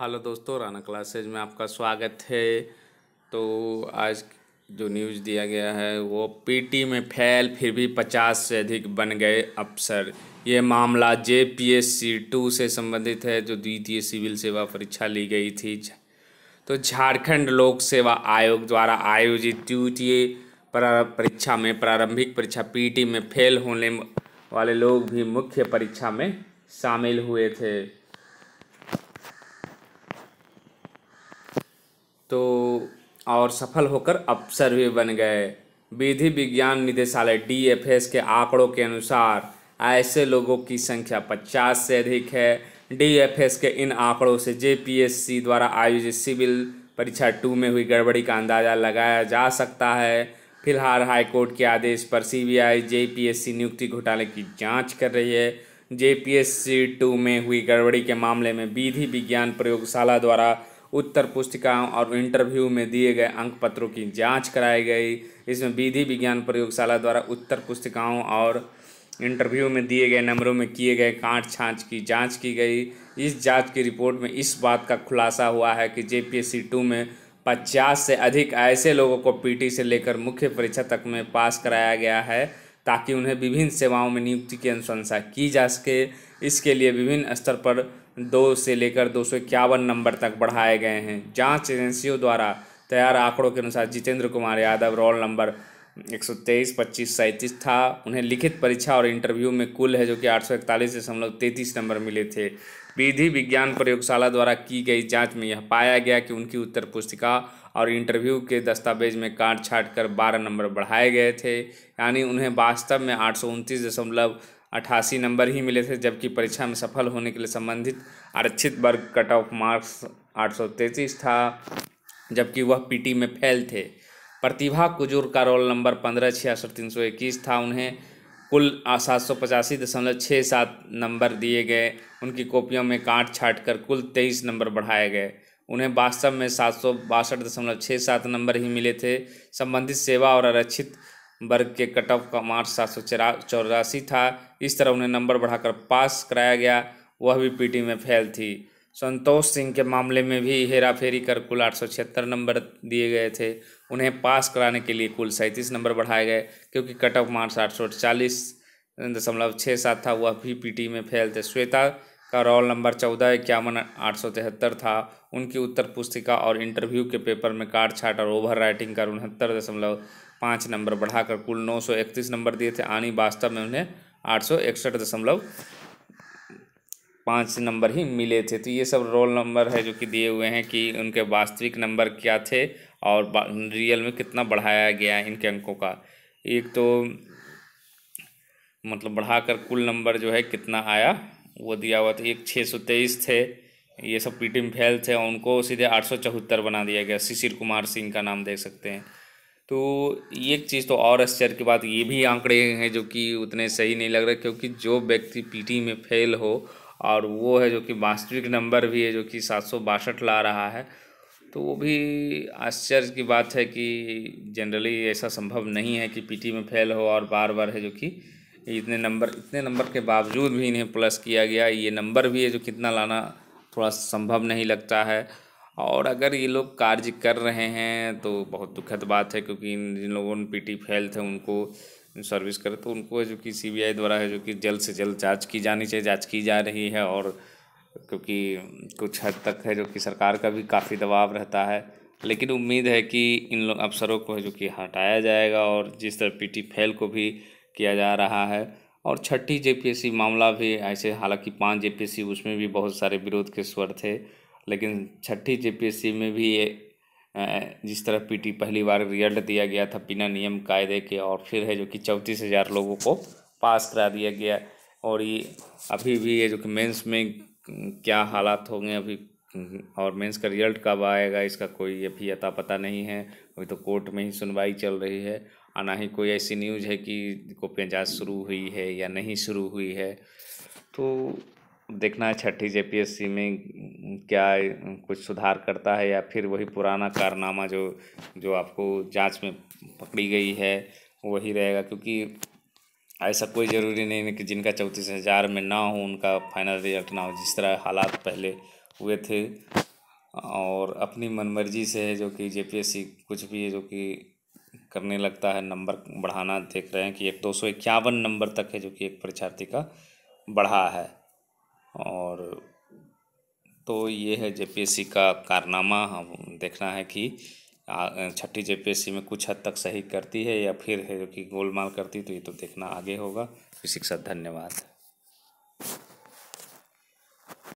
hello दोस्तों Rana classes में आपका स्वागत है तो आज जो न्यूज़ दिया गया है वो पीटी में फैल फिर भी पचास से अधिक बन गए अफसर ये मामला J P S C two से संबंधित है जो द्वितीय सिविल सेवा परीक्षा ली गई थी तो झारखंड लोक सेवा आयोग द्वारा आयोजित द्वितीय परीक्षा में प्रारंभिक परीक्षा पीटी में फेल होने वाले लोग भी मुख्य परीक्षा में शामिल हुए थे तो और सफल होकर अफसर भी बन गए विधि विज्ञान निदेशालय डीएफएस के आंकड़ों के अनुसार ऐसे लोगों की संख्या पचास से अधिक है डीएफएस के इन आंकड़ों से जेपीएससी द्वारा आयोजित सिविल परीक्षा टू में हुई गड़बड़ी का अंदाज़ा लगाया जा सकता है फिलहाल हाईकोर्ट के आदेश पर सीबीआई जेपीएससी नियुक्ति घोटाले की जांच कर रही है जेपीएससी टू में हुई गड़बड़ी के मामले में विधि विज्ञान प्रयोगशाला द्वारा उत्तर पुस्तिकाओं और इंटरव्यू में दिए गए अंक पत्रों की जांच कराई गई इसमें विधि विज्ञान प्रयोगशाला द्वारा उत्तर पुस्तिकाओं और इंटरव्यू में दिए गए नंबरों में किए गए काट छाँच की जांच की गई इस जांच की रिपोर्ट में इस बात का खुलासा हुआ है कि जे पी में पचास से अधिक ऐसे लोगों को पीटी से लेकर मुख्य परीक्षा तक में पास कराया गया है ताकि उन्हें विभिन्न सेवाओं में नियुक्ति की अनुशंसा की जा सके इसके लिए विभिन्न स्तर पर दो से लेकर दो सौ इक्यावन नंबर तक बढ़ाए गए हैं जांच एजेंसियों द्वारा तैयार आंकड़ों के अनुसार जितेंद्र कुमार यादव रोल नंबर एक सौ तेईस पच्चीस सैंतीस था उन्हें लिखित परीक्षा और इंटरव्यू में कुल है जो कि आठ सौ इकतालीस दशमलव तैंतीस नंबर मिले थे विधि विज्ञान प्रयोगशाला द्वारा की गई जांच में यह पाया गया कि उनकी उत्तर पुस्तिका और इंटरव्यू के दस्तावेज में काट छाट कर बारह नंबर बढ़ाए गए थे यानी उन्हें वास्तव में आठ सौ उनतीस दशमलव अट्ठासी नंबर ही मिले थे जबकि परीक्षा में सफल होने के लिए संबंधित आरक्षित वर्ग कट ऑफ मार्क्स आठ था जबकि वह पीटी में फेल थे प्रतिभा कुजूर का रोल नंबर पंद्रह छियासठ तीन सौ इक्कीस था उन्हें कुल सात सौ पचासी दशमलव छः सात नंबर दिए गए उनकी कॉपियों में काट छाट कर कुल तेईस नंबर बढ़ाए गए उन्हें वास्तव में सात सौ बासठ दशमलव छः सात नंबर ही मिले थे संबंधित सेवा और आरक्षित वर्ग के कट ऑफ का मार्क्स सात सौ चौरा चौरासी था इस तरह उन्हें नंबर बढ़ाकर पास कराया गया वह भी पीटी में फेल थी संतोष सिंह के मामले में भी हेरा फेरी कर कुल आठ सौ छिहत्तर नंबर दिए गए थे उन्हें पास कराने के लिए कुल सैंतीस नंबर बढ़ाए गए क्योंकि कट ऑफ मार्क्स आठ सौ चालीस दशमलव छः सात था वह भी पीटी में फेल थे श्वेता का रोल नंबर चौदह इक्यावन आठ सौ तिहत्तर था उनकी उत्तर पुस्तिका और इंटरव्यू के पेपर में काट छाट और ओवर राइटिंग कर उनहत्तर दशमलव पाँच नंबर बढ़ाकर कुल नौ सौ इकतीस नंबर दिए थे आनी वास्तव में उन्हें आठ सौ इकसठ दशमलव पाँच नंबर ही मिले थे तो ये सब रोल नंबर है जो कि दिए हुए हैं कि उनके वास्तविक नंबर क्या थे और रियल में कितना बढ़ाया गया है इनके अंकों का एक तो मतलब बढ़ाकर कुल नंबर जो है कितना आया वो दिया हुआ था एक छः सौ तेईस थे ये सब पी टी में फैल थे और उनको सीधे आठ सौ चौहत्तर बना दिया गया शिशिर कुमार सिंह का नाम देख सकते हैं तो ये एक चीज़ तो और आश्चर्य की बात ये भी आंकड़े हैं जो कि उतने सही नहीं लग रहे क्योंकि जो व्यक्ति पीटी में फेल हो और वो है जो कि वास्तविक नंबर भी है जो कि सात सौ बासठ ला रहा है तो वो भी आश्चर्य की बात है कि जनरली ऐसा संभव नहीं है कि पीटी में फेल हो और बार बार है जो कि इतने नंबर इतने नंबर के बावजूद भी इन्हें प्लस किया गया ये नंबर भी है जो कितना लाना थोड़ा संभव नहीं लगता है और अगर ये लोग कार्य कर रहे हैं तो बहुत दुखद बात है क्योंकि इन जिन लोगों ने पी टी थे उनको सर्विस करे तो उनको जो कि सी बी आई द्वारा है जो कि जल्द से जल्द जांच की जानी चाहिए जांच की जा रही है और क्योंकि कुछ हद तक है जो कि सरकार का भी काफ़ी दबाव रहता है लेकिन उम्मीद है कि इन लोग अफसरों को जो कि हटाया जाएगा और जिस तरह पी टी फेल को भी किया जा रहा है और छठी जेपीएससी मामला भी ऐसे हालांकि पांच जेपीएससी उसमें भी बहुत सारे विरोध के स्वर थे लेकिन छठी जेपीएससी में भी ये जिस तरह पीटी पहली बार रिजल्ट दिया गया था बिना नियम कायदे के और फिर है जो कि चौंतीस हज़ार लोगों को पास करा दिया गया और ये अभी भी ये जो कि मेंस में क्या हालात होंगे अभी और मेंस का रिजल्ट कब आएगा इसका कोई अभी अता पता नहीं है अभी तो कोर्ट में ही सुनवाई चल रही है और ना ही कोई ऐसी न्यूज़ है कि कॉपियाँ जाँच शुरू हुई है या नहीं शुरू हुई है तो देखना है छठी जे में क्या कुछ सुधार करता है या फिर वही पुराना कारनामा जो जो आपको जांच में पकड़ी गई है वही रहेगा क्योंकि ऐसा कोई ज़रूरी नहीं है कि जिनका चौंतीस हज़ार में ना हो उनका फाइनल रिजल्ट ना हो जिस तरह हालात पहले हुए थे और अपनी मनमर्जी से है जो कि जे कुछ भी है जो कि करने लगता है नंबर बढ़ाना देख रहे हैं कि एक दो सौ इक्यावन नंबर तक है जो कि एक परीक्षार्थी का बढ़ा है और तो ये है जेपीएससी का कारनामा हम देखना है कि छठी जेपीएससी में कुछ हद तक सही करती है या फिर है जो कि गोलमाल करती तो ये तो देखना आगे होगा साथ धन्यवाद